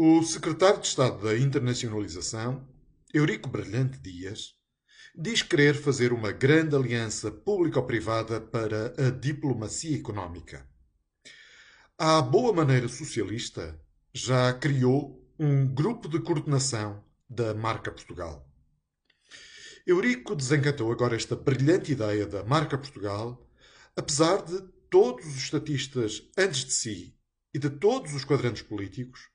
O secretário de Estado da Internacionalização, Eurico Brilhante Dias, diz querer fazer uma grande aliança público-privada para a diplomacia económica. A boa maneira socialista já criou um grupo de coordenação da marca Portugal. Eurico desencantou agora esta brilhante ideia da marca Portugal, apesar de todos os estatistas antes de si e de todos os quadrantes políticos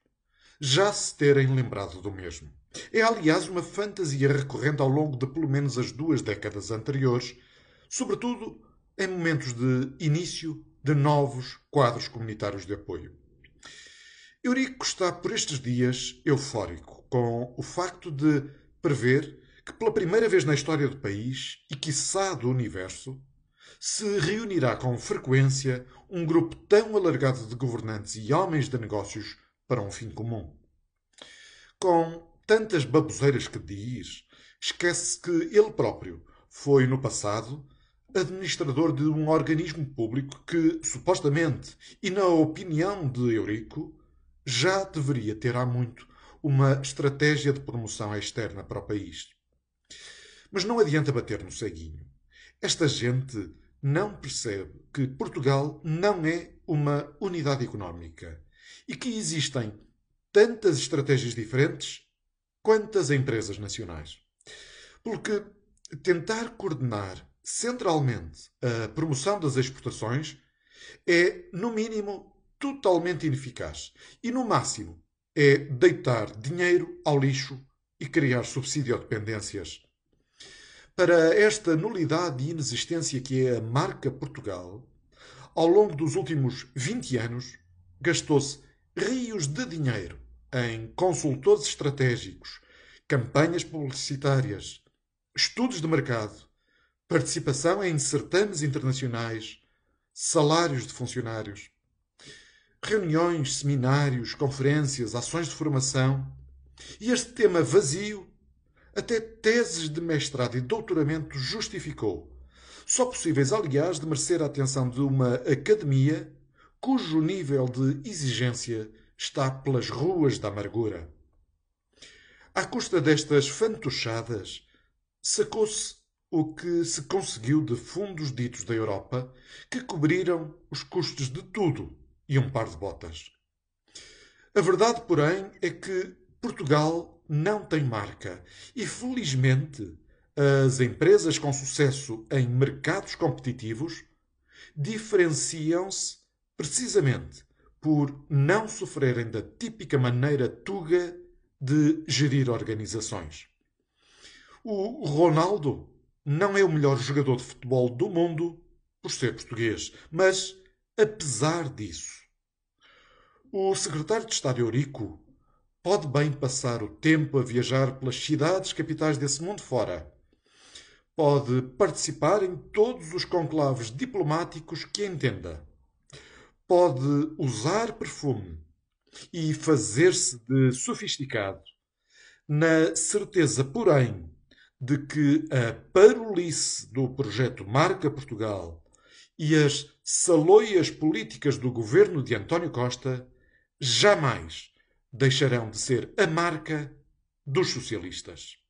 já se terem lembrado do mesmo. É, aliás, uma fantasia recorrente ao longo de pelo menos as duas décadas anteriores, sobretudo em momentos de início de novos quadros comunitários de apoio. Eurico está por estes dias eufórico com o facto de prever que pela primeira vez na história do país e quiçá do universo se reunirá com frequência um grupo tão alargado de governantes e homens de negócios para um fim comum com tantas baboseiras que diz, esquece que ele próprio foi, no passado, administrador de um organismo público que, supostamente, e na opinião de Eurico, já deveria ter há muito uma estratégia de promoção externa para o país. Mas não adianta bater no ceguinho. Esta gente não percebe que Portugal não é uma unidade económica e que existem tantas estratégias diferentes quantas empresas nacionais. Porque tentar coordenar centralmente a promoção das exportações é, no mínimo, totalmente ineficaz e, no máximo, é deitar dinheiro ao lixo e criar subsidiodependências. Para esta nulidade e inexistência que é a marca Portugal, ao longo dos últimos 20 anos, gastou-se rios de dinheiro em consultores estratégicos, campanhas publicitárias, estudos de mercado, participação em certames internacionais, salários de funcionários, reuniões, seminários, conferências, ações de formação e este tema vazio, até teses de mestrado e doutoramento justificou, só possíveis, aliás, de merecer a atenção de uma academia cujo nível de exigência está pelas ruas da amargura. À custa destas fantochadas, sacou-se o que se conseguiu de fundos ditos da Europa que cobriram os custos de tudo e um par de botas. A verdade, porém, é que Portugal não tem marca e, felizmente, as empresas com sucesso em mercados competitivos diferenciam-se precisamente por não sofrerem da típica maneira tuga de gerir organizações. O Ronaldo não é o melhor jogador de futebol do mundo por ser português, mas apesar disso, o secretário de Estado Eurico pode bem passar o tempo a viajar pelas cidades capitais desse mundo fora. Pode participar em todos os conclaves diplomáticos que entenda pode usar perfume e fazer-se de sofisticado, na certeza, porém, de que a parolice do projeto Marca Portugal e as saloias políticas do governo de António Costa jamais deixarão de ser a marca dos socialistas.